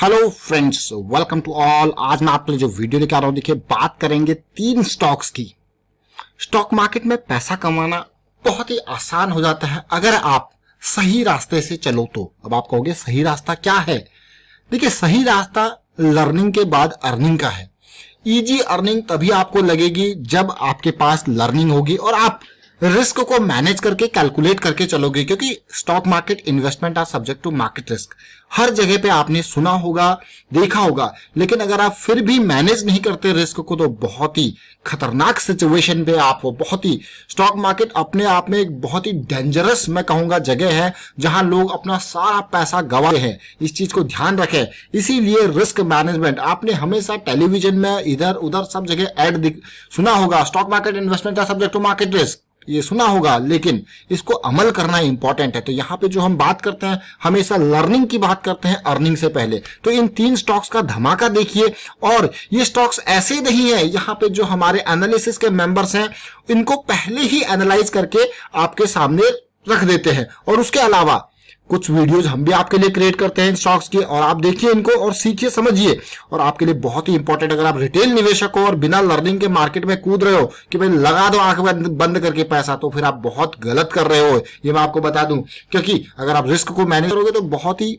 hello friends welcome to all आज मैं आपके लिए जो वीडियो लेकर आ रहा हूँ देखिए बात करेंगे तीन स्टॉक्स की स्टॉक मार्केट में पैसा कमाना बहुत ही आसान हो जाता है अगर आप सही रास्ते से चलो तो अब आप कहोगे सही रास्ता क्या है देखिए सही रास्ता लर्निंग के बाद अर्निंग का है इजी अर्निंग तभी आपको लगेगी जब आपके पास लर्निंग होगी और आप रिस्क को मैनेज करके कैलकुलेट करके चलोगे क्योंकि stock market investment are subject to market risk हर जगह पे आपने सुना होगा देखा होगा लेकिन अगर आप फिर भी मैनेज नहीं करते रिस्क को तो बहुत ही खतरनाक सिचुएशन पे आप हो बहुत ही स्टॉक मार्केट अपने आप में एक बहुत ही डेंजरस मैं कहूंगा जगह है जहां लोग अपना सारा पैसा गवाए हैं इस चीज को ध्यान रखें इसीलिए रिस्क मैनेजमेंट आपने हमेशा टेलीविजन में इधर उधर सब जगह एड सुना होगा स्टॉक मार्केट इन्वेस्टमेंट का सब्जेक्ट टू मार्केट रिस्क ये सुना होगा लेकिन इसको अमल करना इंपॉर्टेंट है तो यहां पे जो हम बात करते हैं हमेशा लर्निंग की बात करते हैं अर्निंग से पहले तो इन तीन स्टॉक्स का धमाका देखिए और ये स्टॉक्स ऐसे नहीं है यहां पे जो हमारे एनालिसिस के मेंबर्स हैं इनको पहले ही एनालाइज करके आपके सामने रख देते हैं और उसके अलावा कुछ वीडियोज हम भी आपके लिए क्रिएट करते हैं स्टॉक्स के और आप देखिए इनको और सीखिए समझिए और आपके लिए बहुत ही इंपॉर्टेंट अगर आप रिटेल निवेशक हो और बिना लर्निंग के मार्केट में कूद रहे हो कि भाई लगा दो आंख बंद करके पैसा तो फिर आप बहुत गलत कर रहे हो ये मैं आपको बता दूं क्योंकि अगर आप रिस्क को मैनेज करोगे तो बहुत ही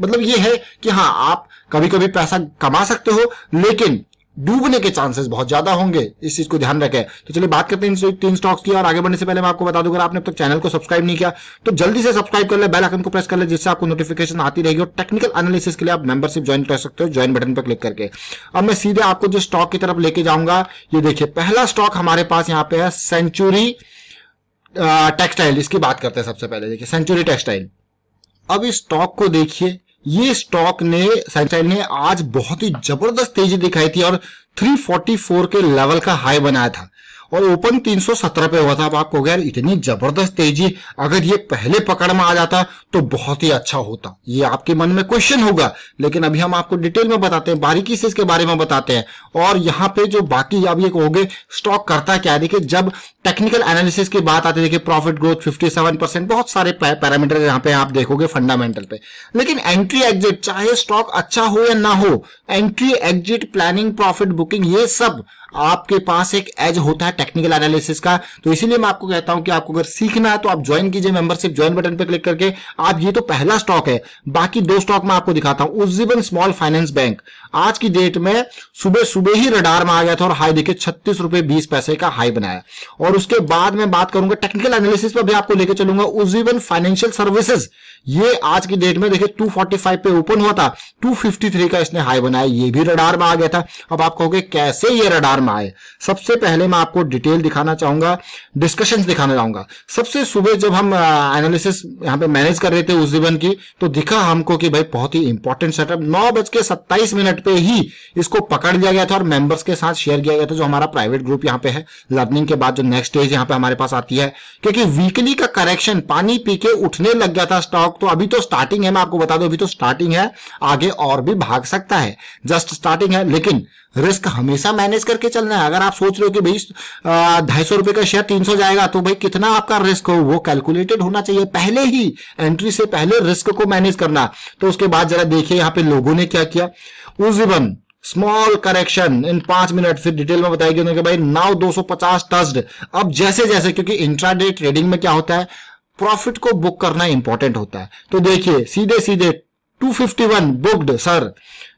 मतलब ये है कि हाँ आप कभी कभी पैसा कमा सकते हो लेकिन डूबने के चांसेस बहुत ज्यादा होंगे इस चीज को ध्यान रखें तो चलिए बात करते हैं तीन स्टॉक्स की और आगे बढ़ने से पहले मैं आपको बता दूं अगर आपने अब तक चैनल को सब्सक्राइब नहीं किया तो जल्दी से सब्सक्राइब कर ले बेल आइकन को प्रेस कर ले जिससे आपको नोटिफिकेशन आती रहेगी और टेक्निकल एनालिसिस के लिए आप मेंबरशिप ज्वाइन कर सकते हो ज्वाइन बटन पर क्लिक करके अब मैं सीधे आपको जो स्टॉक की तरफ लेके जाऊंगा ये देखिए पहला स्टॉक हमारे पास यहाँ पे है सेंचुरी टेक्सटाइल इसकी बात करते हैं सबसे पहले देखिए सेंचुरी टेक्सटाइल अब इस स्टॉक को देखिए ये स्टॉक ने सनशाइन ने आज बहुत ही जबरदस्त तेजी दिखाई थी और 344 के लेवल का हाई बनाया था और ओपन 317 पे हुआ था अब आपको गैर इतनी जबरदस्त तेजी अगर ये पहले पकड़ में आ जाता तो बहुत ही अच्छा होता ये आपके मन में क्वेश्चन होगा लेकिन अभी हम आपको डिटेल में बताते हैं बारीकी से इसके बारे में बताते हैं और यहाँ पे जो बाकी अब ये कहोगे स्टॉक करता क्या देखिए जब टेक्निकल एनालिसिस की बात आती है देखिए प्रॉफिट ग्रोथ सेवन परसेंट बहुत सारे पैरामीटर यहाँ पे आप देखोगे फंडामेंटल पे लेकिन एंट्री एग्जिट चाहे स्टॉक अच्छा हो या ना हो entry exit planning profit booking ये सब आपके पास एक एज होता है टेक्निकल एनालिसिस का तो इसीलिए मैं आपको कहता हूं कि आपको अगर सीखना है तो आप ज्वाइन कीजिए मेंबरशिप ज्वाइन बटन पर क्लिक करके आप ये तो पहला स्टॉक है बाकी दो स्टॉक मैं आपको दिखाता हूं उज्जीवन स्मॉल फाइनेंस बैंक आज की डेट में सुबह सुबह ही रडार में आ गया था और हाई देखिए छत्तीस रुपए बीस पैसे का हाई बनाया और उसके बाद मैं बात करूंगा टेक्निकल एनालिसिस पर भी आपको लेकर चलूंगा उज्जीवन फाइनेंशियल सर्विसेज ये आज की डेट में देखिए 245 पे ओपन हुआ था 253 का इसने हाई बनाया ये भी रडार में आ गया था अब आप कहोगे कैसे ये रडार में आए सबसे पहले मैं आपको डिटेल दिखाना चाहूंगा डिस्कशन दिखाना चाहूंगा सबसे सुबह जब हम एनालिसिस uh, यहाँ पे मैनेज कर रहे थे उस जीवन की तो दिखा हमको कि भाई बहुत ही इंपॉर्टेंट सेटअप नौ बज के सत्ताईस मिनट पे ही इसको पकड़ लिया गया था और मेंबर्स के साथ शेयर किया गया था जो हमारा प्राइवेट ग्रुप यहाँ पे है लर्निंग के बाद जो नेक्स्ट स्टेज यहाँ पे हमारे पास आती है क्योंकि वीकली का करेक्शन पानी पी के उठने लग गया था स्टॉक स्टॉक तो अभी तो स्टार्टिंग है मैं आपको बता दू अभी तो स्टार्टिंग है आगे और भी भाग सकता है जस्ट स्टार्टिंग है लेकिन रिस्क हमेशा मैनेज करके चलना है अगर आप सोच रहे हो कि भाई ढाई सौ रुपए का शेयर तीन सौ जाएगा तो भाई कितना आपका रिस्क हो वो कैलकुलेटेड होना चाहिए पहले ही एंट्री से पहले रिस्क को मैनेज करना तो उसके बाद जरा देखिए यहाँ पे लोगों ने क्या किया उजीवन स्मॉल करेक्शन इन पांच मिनट फिर डिटेल में बताएगी उन्होंने कि भाई नाउ 250 टचड अब जैसे जैसे क्योंकि इंट्राडे ट्रेडिंग में क्या होता है प्रॉफिट को बुक करना इंपॉर्टेंट होता है तो देखिए सीधे सीधे 251 booked sir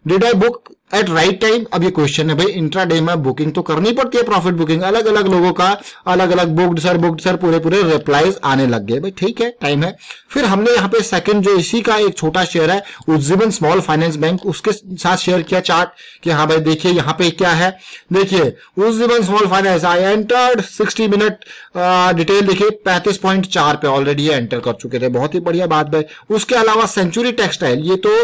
did I book at right time अब ये क्वेश्चन है भाई डे में बुकिंग तो करनी पड़ती है प्रॉफिट बुकिंग अलग अलग लोगों का अलग अलग बुक्ड सर बुक्ड सर पूरे पूरे रिप्लाईज आने लग गए भाई ठीक है टाइम है फिर हमने यहाँ पे सेकंड जो इसी का एक छोटा शेयर है उज्जीवन स्मॉल फाइनेंस बैंक उसके साथ शेयर किया चार्ट कि हाँ भाई देखिये यहाँ पे क्या है देखिये Ujjivan small finance I entered sixty minute detail देखिए पैंतीस पॉइंट चार पे ऑलरेडी एंटर कर चुके थे बहुत ही बढ़िया बात भाई उसके अलावा सेंचुरी टेक्सटाइल ये तो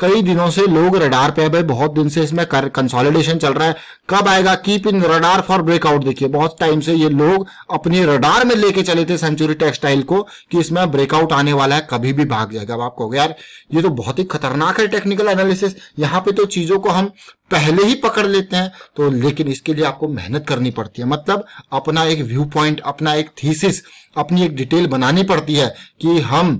कई दिनों से लोग रडार पे है भाई बहुत दिन से इसमें कंसोलिडेशन चल रहा है कब आएगा keep in radar for breakout देखिए बहुत टाइम से ये लोग अपने रडार में लेके चले थे सेंचुरी टेक्सटाइल को कि इसमें ब्रेकआउट आने वाला है कभी भी भाग जाएगा अब आपको यार ये तो बहुत ही खतरनाक है टेक्निकल एनालिसिस यहाँ पे तो चीजों को हम पहले ही पकड़ लेते हैं तो लेकिन इसके लिए आपको मेहनत करनी पड़ती है मतलब अपना एक व्यू पॉइंट अपना एक थीसिस अपनी एक डिटेल बनानी पड़ती है कि हम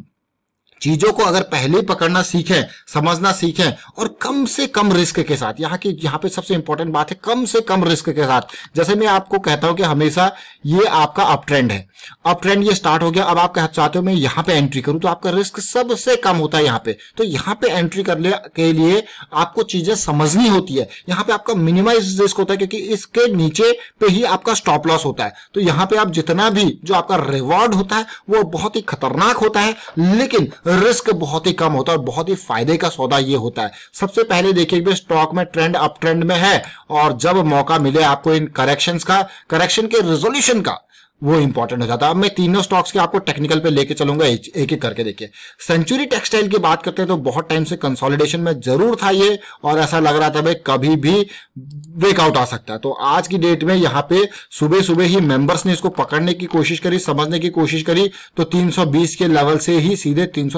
चीजों को अगर पहले पकड़ना सीखें समझना सीखें और कम से कम रिस्क के साथ यहाँ की यहाँ पे सबसे इंपॉर्टेंट बात है कम से कम रिस्क के साथ जैसे मैं आपको कहता हूं कि हमेशा ये आपका अप ट्रेंड है अप ट्रेंड ये स्टार्ट हो गया अब आप कह चाहते हो मैं यहाँ पे एंट्री करूं तो आपका रिस्क सबसे कम होता है यहाँ पे तो यहाँ पे एंट्री करने के लिए आपको चीजें समझनी होती है यहाँ पे आपका मिनिमाइज रिस्क होता है क्योंकि इसके नीचे पे ही आपका स्टॉप लॉस होता है तो यहाँ पे आप जितना भी जो आपका रिवॉर्ड होता है वो बहुत ही खतरनाक होता है लेकिन रिस्क बहुत ही कम होता है और बहुत ही फायदे का सौदा ये होता है सबसे पहले देखिए स्टॉक में ट्रेंड अप ट्रेंड में है और जब मौका मिले आपको इन करेक्शंस का करेक्शन के रेजोल्यूशन का वो इंपॉर्टेंट हो जाता है अब मैं तीनों स्टॉक्स के आपको टेक्निकल पे लेके चलूंगा एक एक करके देखिए सेंचुरी टेक्सटाइल की बात करते हैं तो बहुत टाइम से कंसोलिडेशन में जरूर था ये और ऐसा लग रहा था भाई कभी भी ब्रेकआउट आ सकता है तो आज की डेट में यहाँ पे सुबह सुबह ही मेंबर्स ने इसको पकड़ने की कोशिश करी समझने की कोशिश करी तो तीन के लेवल से ही सीधे तीन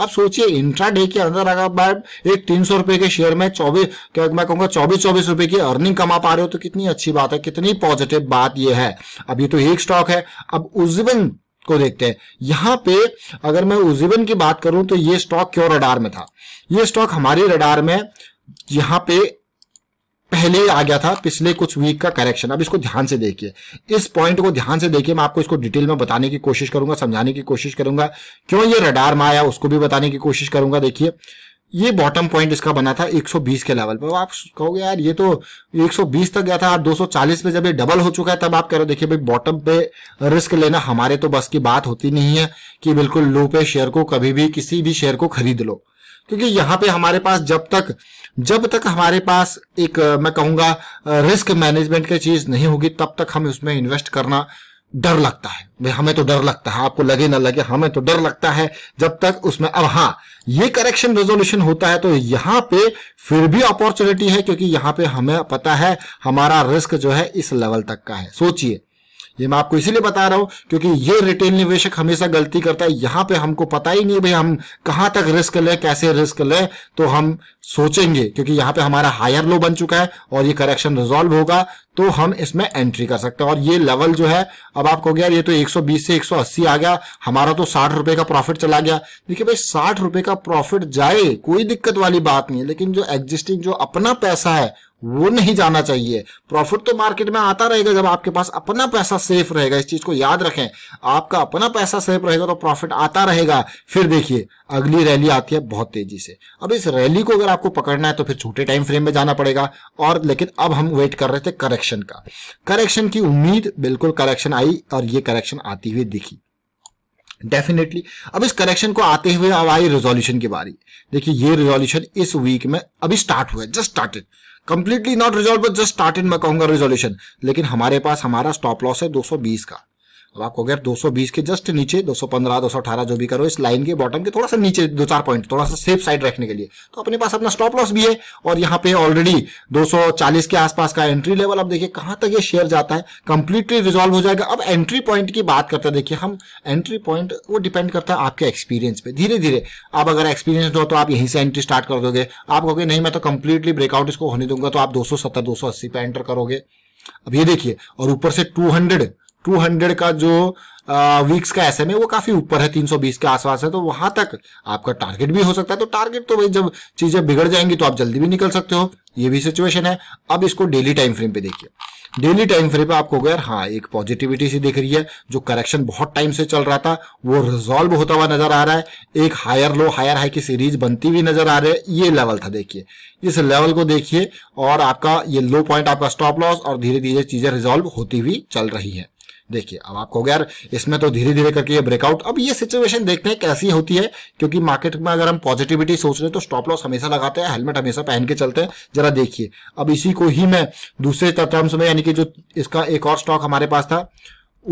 अब सोचिए इंट्रा के अंदर अगर मैं एक तीन रुपए के शेयर में चौबीस क्या मैं कहूंगा चौबीस चौबीस रुपए की अर्निंग कमा पा रहे हो तो कितनी अच्छी बात है कितनी पॉजिटिव बात यह है अभी तो तो एक स्टॉक है अब उज्जीवन को देखते हैं यहां पे अगर मैं उज्जीवन की बात करूं तो ये स्टॉक क्यों रडार में था ये स्टॉक हमारे रडार में यहां पे पहले आ गया था पिछले कुछ वीक का करेक्शन अब इसको ध्यान से देखिए इस पॉइंट को ध्यान से देखिए मैं आपको इसको डिटेल में बताने की कोशिश करूंगा समझाने की कोशिश करूंगा क्यों ये रडार में आया उसको भी बताने की कोशिश करूंगा देखिए ये बॉटम पॉइंट इसका बना था 120 के लेवल पर आप कहोगे यार ये तो 120 तक गया था आप 240 पे जब ये डबल हो चुका है तब आप कह रहे हो देखिए भाई बॉटम पे रिस्क लेना हमारे तो बस की बात होती नहीं है कि बिल्कुल लो पे शेयर को कभी भी किसी भी शेयर को खरीद लो क्योंकि यहाँ पे हमारे पास जब तक जब तक हमारे पास एक मैं कहूंगा रिस्क मैनेजमेंट की चीज़ नहीं होगी तब तक हम उसमें इन्वेस्ट करना डर लगता है भाई हमें तो डर लगता है आपको लगे ना लगे हमें तो डर लगता है जब तक उसमें अब हाँ ये करेक्शन रेजोल्यूशन होता है तो यहाँ पे फिर भी अपॉर्चुनिटी है क्योंकि यहाँ पे हमें पता है हमारा रिस्क जो है इस लेवल तक का है सोचिए ये मैं आपको इसीलिए बता रहा हूं क्योंकि ये रिटेल निवेशक हमेशा गलती करता है यहाँ पे हमको पता ही नहीं भाई हम कहां तक रिस्क ले कैसे रिस्क ले तो हम सोचेंगे क्योंकि यहाँ पे हमारा हायर लो बन चुका है और ये करेक्शन रिजोल्व होगा तो हम इसमें एंट्री कर सकते हैं और ये लेवल जो है अब आपको गया ये तो 120 से 180 आ गया हमारा तो साठ रुपए का प्रॉफिट चला गया देखिए भाई साठ रुपए का प्रॉफिट जाए कोई दिक्कत वाली बात नहीं है लेकिन जो एग्जिस्टिंग जो अपना पैसा है वो नहीं जाना चाहिए प्रॉफिट तो मार्केट में आता रहेगा जब आपके पास अपना पैसा सेफ रहेगा इस चीज को याद रखें आपका अपना पैसा सेफ रहेगा तो प्रॉफिट आता रहेगा फिर देखिए अगली रैली आती है बहुत तेजी से अब इस रैली को अगर आपको पकड़ना है तो फिर छोटे टाइम फ्रेम में जाना पड़ेगा और लेकिन अब हम वेट कर रहे थे करेक्शन का करेक्शन की उम्मीद बिल्कुल करेक्शन आई और ये करेक्शन आती हुई दिखी डेफिनेटली अब इस करेक्शन को आते हुए अब आई रेजोल्यूशन की बारी देखिए ये रेजोल्यूशन इस वीक में अभी स्टार्ट हुआ है just started completely not resolve just started मैं कहूंगा रेजोल्यूशन लेकिन हमारे पास हमारा स्टॉप लॉस है 220 का अब आपको अगर 220 के जस्ट नीचे 215 218 जो भी करो इस लाइन के बॉटम के थोड़ा सा नीचे दो चार पॉइंट थोड़ा सा सेफ साइड रखने के लिए तो अपने पास अपना स्टॉप लॉस भी है और यहाँ पे ऑलरेडी 240 के आसपास का एंट्री लेवल अब देखिए कहाँ तक ये शेयर जाता है कंप्लीटली रिजॉल्व हो जाएगा अब एंट्री पॉइंट की बात करते हैं देखिए हम एंट्री पॉइंट वो डिपेंड करता है आपके एक्सपीरियंस पे धीरे धीरे आप अगर एक्सपीरियंस हो तो आप यहीं से एंट्री स्टार्ट कर दोगे आप कहोगे नहीं मैं तो कंप्लीटली ब्रेकआउट इसको होने दूंगा तो आप दो सौ पे एंटर करोगे अब ये देखिए और ऊपर से टू हंड्रेड 200 का जो वीक्स का एम है वो काफी ऊपर है 320 के आसपास है तो वहां तक आपका टारगेट भी हो सकता है तो टारगेट तो भाई जब चीजें बिगड़ जाएंगी तो आप जल्दी भी निकल सकते हो ये भी सिचुएशन है अब इसको डेली टाइम फ्रेम पे देखिए डेली टाइम फ्रेम पे आपको गया हाँ एक पॉजिटिविटी सी दिख रही है जो करेक्शन बहुत टाइम से चल रहा था वो रिजोल्व होता हुआ नजर आ रहा है एक हायर लो हायर हाई की सीरीज बनती हुई नजर आ रही है ये लेवल था देखिए इस लेवल को देखिए और आपका ये लो पॉइंट आपका स्टॉप लॉस और धीरे धीरे चीजें रिजोल्व होती हुई चल रही है देखिए अब आप कहोगे यार इसमें तो धीरे धीरे करके ये ब्रेकआउट अब ये सिचुएशन देखते हैं कैसी होती है क्योंकि मार्केट में अगर हम पॉजिटिविटी सोच रहे हैं तो स्टॉप लॉस हमेशा लगाते हैं हेलमेट हमेशा पहन के चलते हैं जरा देखिए अब इसी को ही मैं दूसरे टर्म्स में यानी कि जो इसका एक और स्टॉक हमारे पास था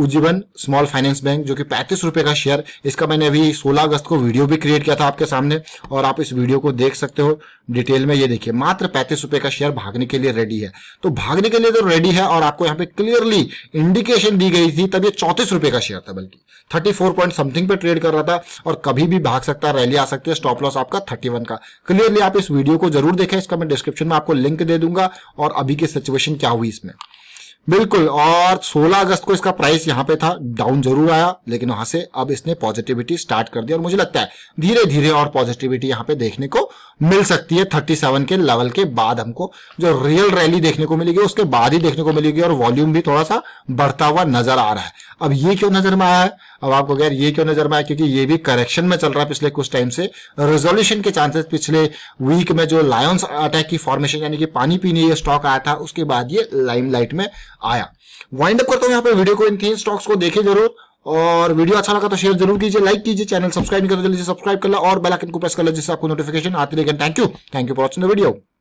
उज्जीवन स्मॉल फाइनेंस बैंक जो कि पैंतीस रुपए का शेयर इसका मैंने अभी 16 अगस्त को वीडियो भी क्रिएट किया था आपके सामने और आप इस वीडियो को देख सकते हो डिटेल में ये देखिए मात्र पैंतीस रुपए का शेयर भागने के लिए रेडी है तो भागने के लिए तो रेडी है और आपको यहाँ पे क्लियरली इंडिकेशन दी गई थी तब ये चौतीस रुपए का शेयर था बल्कि थर्टी फोर पॉइंट समथिंग पे ट्रेड कर रहा था और कभी भी भाग सकता है रैली आ सकती है स्टॉप लॉस आपका थर्टी वन का क्लियरली आप इस वीडियो को जरूर देखें इसका मैं डिस्क्रिप्शन में आपको लिंक दे दूंगा और अभी की सिचुएशन क्या हुई इसमें बिल्कुल और 16 अगस्त को इसका प्राइस यहाँ पे था डाउन जरूर आया लेकिन वहां से अब इसने पॉजिटिविटी स्टार्ट कर दी और मुझे लगता है धीरे धीरे और पॉजिटिविटी यहाँ पे देखने को मिल सकती है 37 के लेवल के बाद हमको जो रियल रैली देखने को मिलेगी उसके बाद ही देखने को मिलेगी और वॉल्यूम भी थोड़ा सा बढ़ता हुआ नजर आ रहा है अब ये क्यों नजर में आया है अब आपको गैर ये क्यों नजर में आया क्योंकि ये भी करेक्शन में चल रहा है पिछले कुछ टाइम से रेजोल्यूशन के चांसेस पिछले वीक में जो लायंस अटैक की फॉर्मेशन यानी कि पानी पीने ये स्टॉक आया था उसके बाद ये लाइम में आया वाइंड अप करता हूँ यहाँ पे वीडियो को इन तीन स्टॉक्स को देखे जरूर और वीडियो अच्छा लगा तो शेयर जरूर कीजिए लाइक कीजिए चैनल सब्सक्राइब नहीं करते तो जल्दी सब्सक्राइब कर ला और बेल आइकन को प्रेस कर ला जिससे आपको नोटिफिकेशन आती रहेगा thank you thank you for watching the video